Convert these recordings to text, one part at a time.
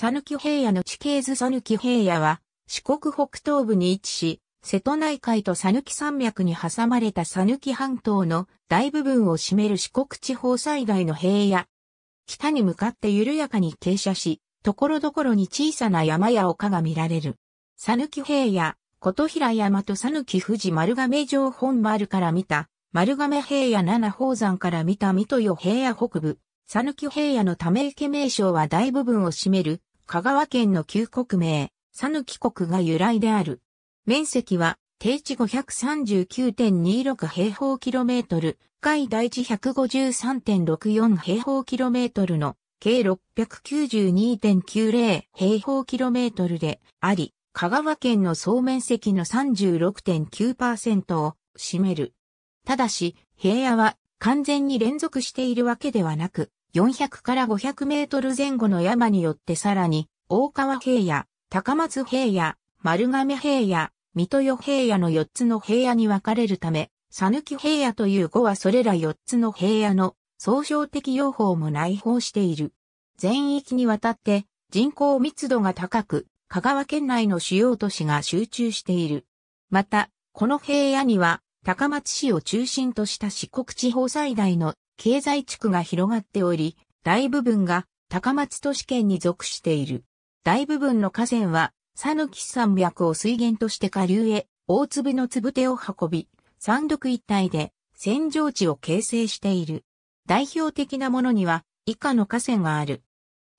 讃岐平野の地形図讃岐平野は、四国北東部に位置し、瀬戸内海と讃岐山脈に挟まれた讃岐半島の大部分を占める四国地方最大の平野。北に向かって緩やかに傾斜し、ところどころに小さな山や丘が見られる。讃岐平野、琴平山と讃岐富士丸亀城本丸から見た、丸亀平野七宝山から見た水戸よ平野北部、讃岐平野のため池名称は大部分を占める、香川県の旧国名、さぬき国が由来である。面積は、低地539.26平方キロメートル、海大地153.64平方キロメートルの、計692.90平方キロメートルであり、香川県の総面積の36.9%を占める。ただし、平野は完全に連続しているわけではなく、400から500メートル前後の山によってさらに、大川平野、高松平野、丸亀平野、水戸与平野の4つの平野に分かれるため、さぬき平野という語はそれら4つの平野の総称的用法も内包している。全域にわたって人口密度が高く、香川県内の主要都市が集中している。また、この平野には高松市を中心とした四国地方最大の経済地区が広がっており、大部分が高松都市圏に属している。大部分の河川は、讃岐山脈を水源として下流へ、大粒の粒手を運び、山麓一帯で、扇状地を形成している。代表的なものには、以下の河川がある。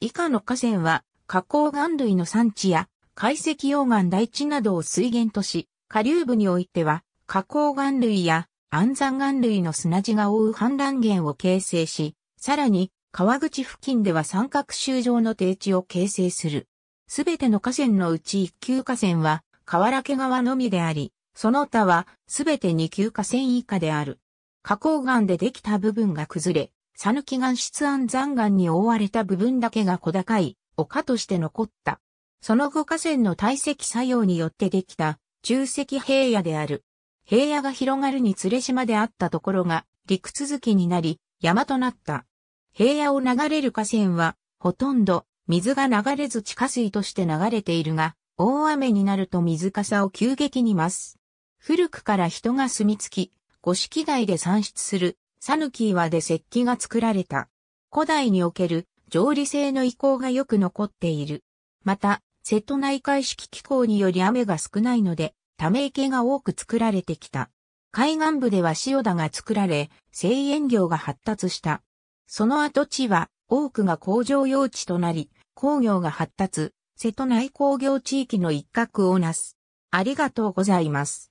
以下の河川は、花崗岩類の産地や、解石溶岩大地などを水源とし、下流部においては、花崗岩類や安山岩類の砂地が覆う氾濫源を形成し、さらに川口付近では三角州状の低地を形成する。すべての河川のうち一級河川は河原家川のみであり、その他はすべて二級河川以下である。花崗岩でできた部分が崩れ、讃岐岩質安山岩に覆われた部分だけが小高い丘として残った。その後河川の堆積作用によってできた中石平野である。平野が広がるにつれ島であったところが陸続きになり山となった。平野を流れる河川はほとんど水が流れず地下水として流れているが大雨になると水かさを急激に増す。古くから人が住み着き、五色街で産出するサヌキ岩で石器が作られた。古代における上理性の遺構がよく残っている。また、瀬戸内海式気候により雨が少ないので、ため池が多く作られてきた。海岸部では塩田が作られ、製塩業が発達した。その跡地は多くが工場用地となり、工業が発達、瀬戸内工業地域の一角をなす。ありがとうございます。